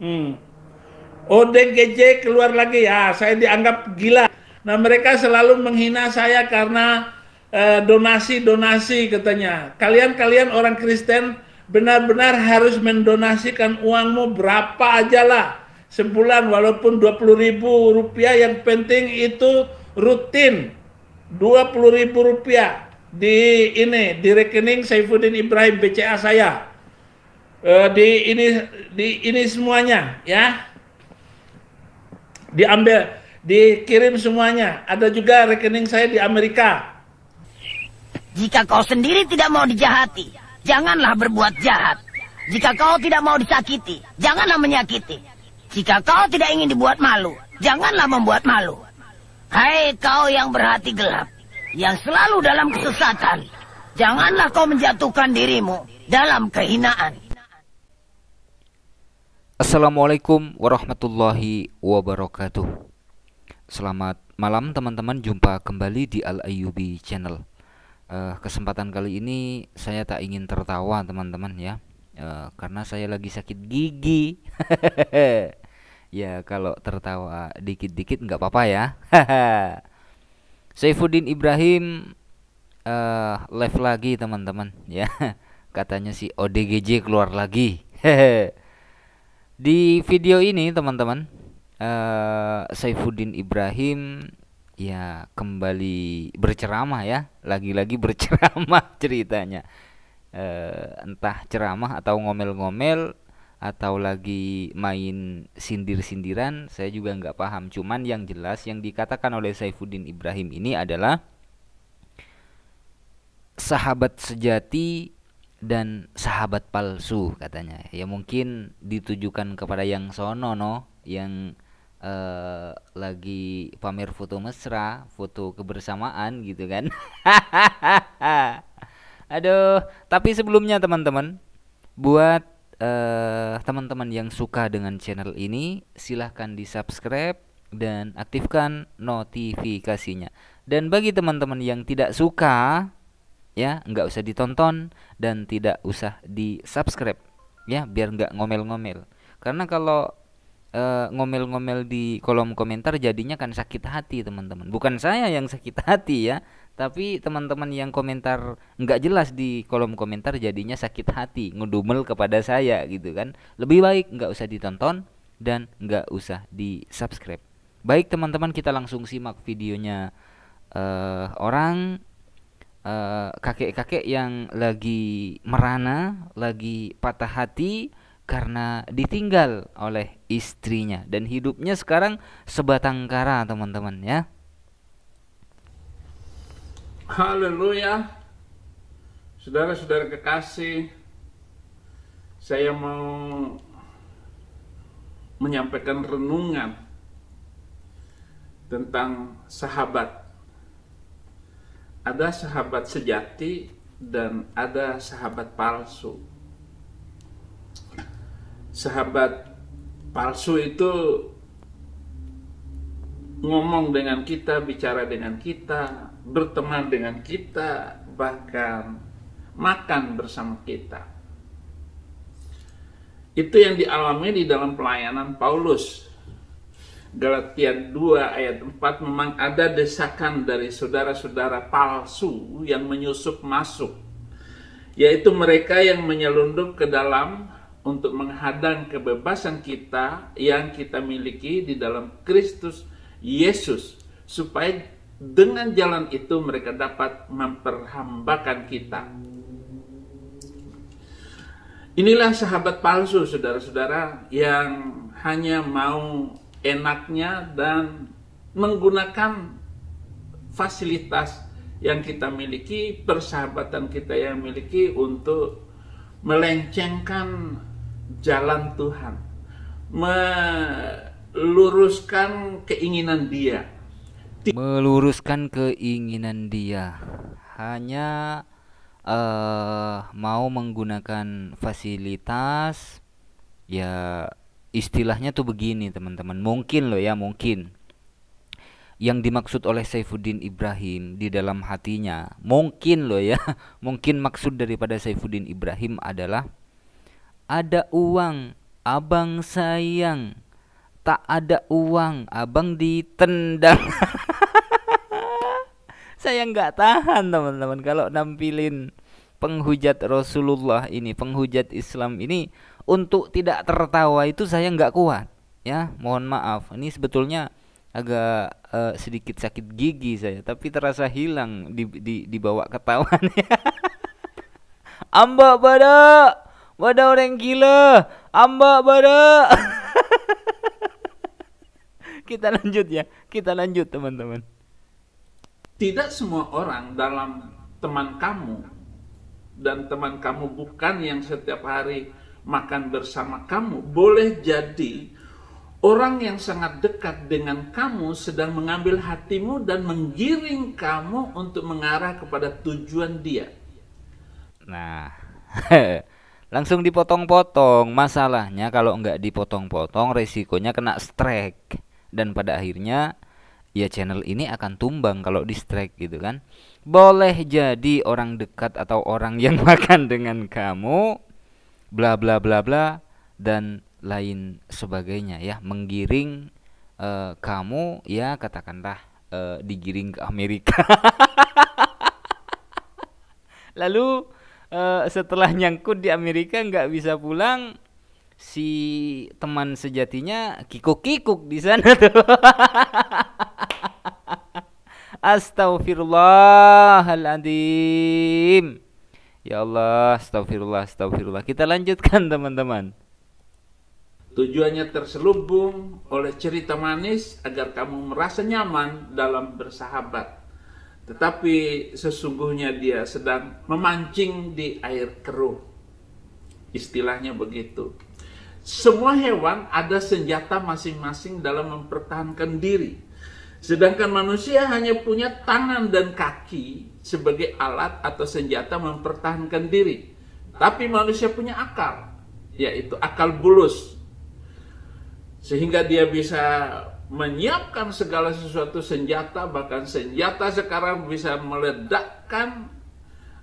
Hmm. ODGJ oh, keluar lagi ya, saya dianggap gila. Nah mereka selalu menghina saya karena eh, donasi-donasi eh, katanya. Kalian-kalian orang Kristen benar-benar harus mendonasikan uangmu berapa aja lah sebulan walaupun 20 ribu rupiah yang penting itu rutin 20 ribu rupiah di ini di rekening Saifuddin Ibrahim BCA saya uh, di ini di ini semuanya ya diambil dikirim semuanya ada juga rekening saya di Amerika jika kau sendiri tidak mau dijahati janganlah berbuat jahat jika kau tidak mau disakiti janganlah menyakiti jika kau tidak ingin dibuat malu janganlah membuat malu hai kau yang berhati gelap yang selalu dalam kesesatan Janganlah kau menjatuhkan dirimu dalam kehinaan. Assalamualaikum warahmatullahi wabarakatuh Selamat malam teman-teman jumpa kembali di Al-Ayubi channel uh, Kesempatan kali ini saya tak ingin tertawa teman-teman ya uh, Karena saya lagi sakit gigi Ya kalau tertawa dikit-dikit nggak apa-apa ya Saifuddin Ibrahim uh, live lagi teman-teman ya Katanya si ODGJ keluar lagi di video ini teman-teman uh, Saifuddin Ibrahim ya kembali berceramah ya lagi-lagi berceramah ceritanya uh, entah ceramah atau ngomel-ngomel atau lagi main sindir-sindiran saya juga nggak paham cuman yang jelas yang dikatakan oleh Saifuddin Ibrahim ini adalah sahabat sejati dan sahabat palsu katanya ya mungkin ditujukan kepada yang sono no yang uh, lagi pamer foto mesra foto kebersamaan gitu kan aduh tapi sebelumnya teman-teman buat uh, teman-teman yang suka dengan channel ini silahkan di subscribe dan aktifkan notifikasinya dan bagi teman-teman yang tidak suka ya nggak usah ditonton dan tidak usah di subscribe ya biar nggak ngomel-ngomel karena kalau eh, ngomel-ngomel uh, di kolom komentar jadinya kan sakit hati teman-teman bukan saya yang sakit hati ya tapi teman-teman yang komentar nggak jelas di kolom komentar jadinya sakit hati ngedumel kepada saya gitu kan lebih baik nggak usah ditonton dan nggak usah di subscribe baik teman-teman kita langsung simak videonya uh, orang Eh, kakek-kakek yang lagi merana, lagi patah hati karena ditinggal oleh istrinya dan hidupnya sekarang sebatang kara, teman-teman ya. Haleluya. Saudara-saudara kekasih, saya mau menyampaikan renungan tentang sahabat ada sahabat sejati dan ada sahabat palsu. Sahabat palsu itu ngomong dengan kita, bicara dengan kita, berteman dengan kita, bahkan makan bersama kita. Itu yang dialami di dalam pelayanan Paulus Galatia 2 ayat 4 memang ada desakan dari saudara-saudara palsu yang menyusup masuk yaitu mereka yang menyelundup ke dalam untuk menghadang kebebasan kita yang kita miliki di dalam Kristus Yesus supaya dengan jalan itu mereka dapat memperhambakan kita. Inilah sahabat palsu saudara-saudara yang hanya mau enaknya dan menggunakan fasilitas yang kita miliki, persahabatan kita yang miliki untuk melencengkan jalan Tuhan, meluruskan keinginan Dia. Meluruskan keinginan Dia. Hanya uh, mau menggunakan fasilitas ya istilahnya tuh begini teman-teman mungkin loh ya mungkin yang dimaksud oleh Saifuddin Ibrahim di dalam hatinya mungkin loh ya mungkin maksud daripada Saifuddin Ibrahim adalah ada uang abang sayang tak ada uang abang ditendang saya nggak tahan teman-teman kalau nampilin penghujat Rasulullah ini, penghujat Islam ini untuk tidak tertawa itu saya nggak kuat. Ya, mohon maaf. Ini sebetulnya agak uh, sedikit sakit gigi saya, tapi terasa hilang di, di dibawa ketawaan Amba pada, pada orang gila, amba pada. kita lanjut ya, kita lanjut teman-teman. Tidak semua orang dalam teman kamu dan teman kamu bukan yang setiap hari makan bersama kamu, boleh jadi orang yang sangat dekat dengan kamu sedang mengambil hatimu dan menggiring kamu untuk mengarah kepada tujuan dia. Nah, langsung dipotong-potong. Masalahnya kalau nggak dipotong-potong, resikonya kena strike dan pada akhirnya ya channel ini akan tumbang kalau di strike gitu kan boleh jadi orang dekat atau orang yang makan dengan kamu bla bla bla bla dan lain sebagainya ya menggiring uh, kamu ya katakanlah uh, digiring ke Amerika lalu uh, setelah nyangkut di Amerika nggak bisa pulang si teman sejatinya kikuk-kikuk di sana tuh Astaghfirullahaladzim Ya Allah Astaghfirullah Astaghfirullah Kita lanjutkan teman-teman Tujuannya terselubung oleh cerita manis Agar kamu merasa nyaman dalam bersahabat Tetapi sesungguhnya dia sedang memancing di air keruh Istilahnya begitu semua hewan ada senjata masing-masing dalam mempertahankan diri Sedangkan manusia hanya punya tangan dan kaki sebagai alat atau senjata mempertahankan diri. Tapi manusia punya akal, yaitu akal bulus. Sehingga dia bisa menyiapkan segala sesuatu senjata, bahkan senjata sekarang bisa meledakkan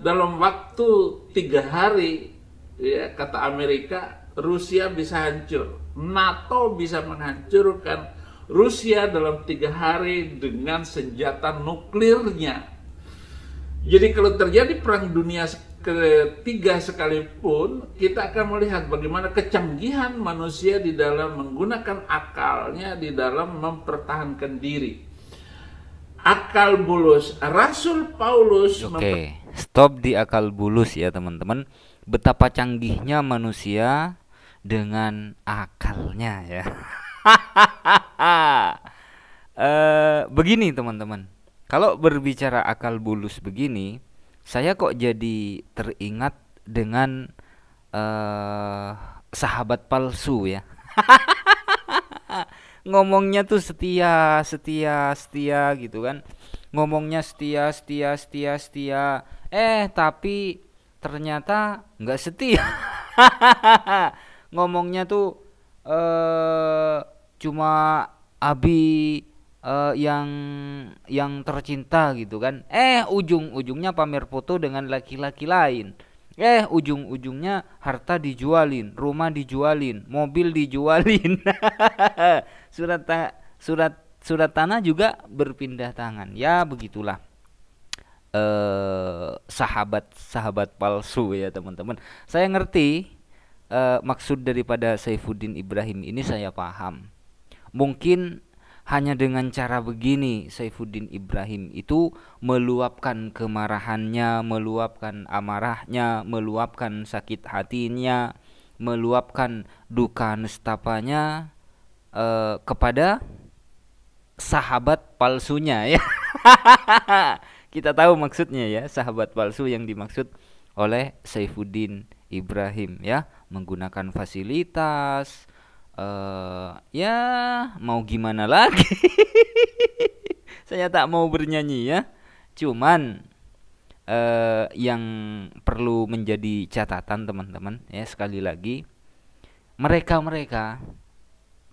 dalam waktu tiga hari, ya, kata Amerika, Rusia bisa hancur, NATO bisa menghancurkan Rusia dalam tiga hari dengan senjata nuklirnya. Jadi kalau terjadi perang dunia ketiga sekalipun, kita akan melihat bagaimana kecanggihan manusia di dalam menggunakan akalnya di dalam mempertahankan diri. Akal bulus, Rasul Paulus. Oke, okay. stop di akal bulus ya teman-teman. Betapa canggihnya manusia dengan akalnya ya. e, begini teman-teman, kalau berbicara akal bulus begini, saya kok jadi teringat dengan uh, sahabat palsu ya. Ngomongnya tuh setia, setia, setia gitu kan. Ngomongnya setia, setia, setia, setia. Eh tapi ternyata nggak setia. Ngomongnya tuh eh cuma Abi uh, yang yang tercinta gitu kan eh ujung-ujungnya pamer foto dengan laki-laki lain eh ujung-ujungnya harta dijualin rumah dijualin mobil dijualin surat surat surat tanah juga berpindah tangan ya begitulah eh sahabat sahabat palsu ya teman-teman saya ngerti eh, maksud daripada Saifuddin Ibrahim ini saya paham Mungkin hanya dengan cara begini Saifuddin Ibrahim itu meluapkan kemarahannya, meluapkan amarahnya, meluapkan sakit hatinya, meluapkan duka nestapanya eh, kepada sahabat palsunya ya. Kita tahu maksudnya ya, sahabat palsu yang dimaksud oleh Saifuddin Ibrahim ya, menggunakan fasilitas, uh, ya mau gimana lagi saya tak mau bernyanyi ya cuman uh, yang perlu menjadi catatan teman-teman ya sekali lagi mereka-mereka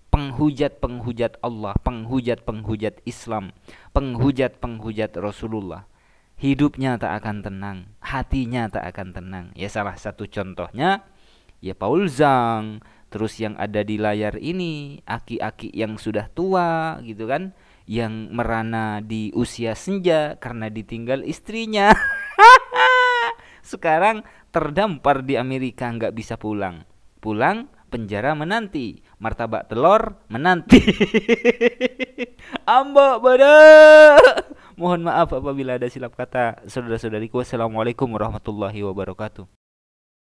penghujat-penghujat Allah, penghujat-penghujat Islam, penghujat-penghujat Rasulullah. Hidupnya tak akan tenang, hatinya tak akan tenang. Ya salah satu contohnya ya Paul Zhang, terus yang ada di layar ini aki-aki yang sudah tua gitu kan yang merana di usia senja karena ditinggal istrinya sekarang terdampar di Amerika nggak bisa pulang pulang penjara menanti martabak telur menanti ambo pada mohon maaf apabila ada silap kata saudara-saudariku assalamualaikum warahmatullahi wabarakatuh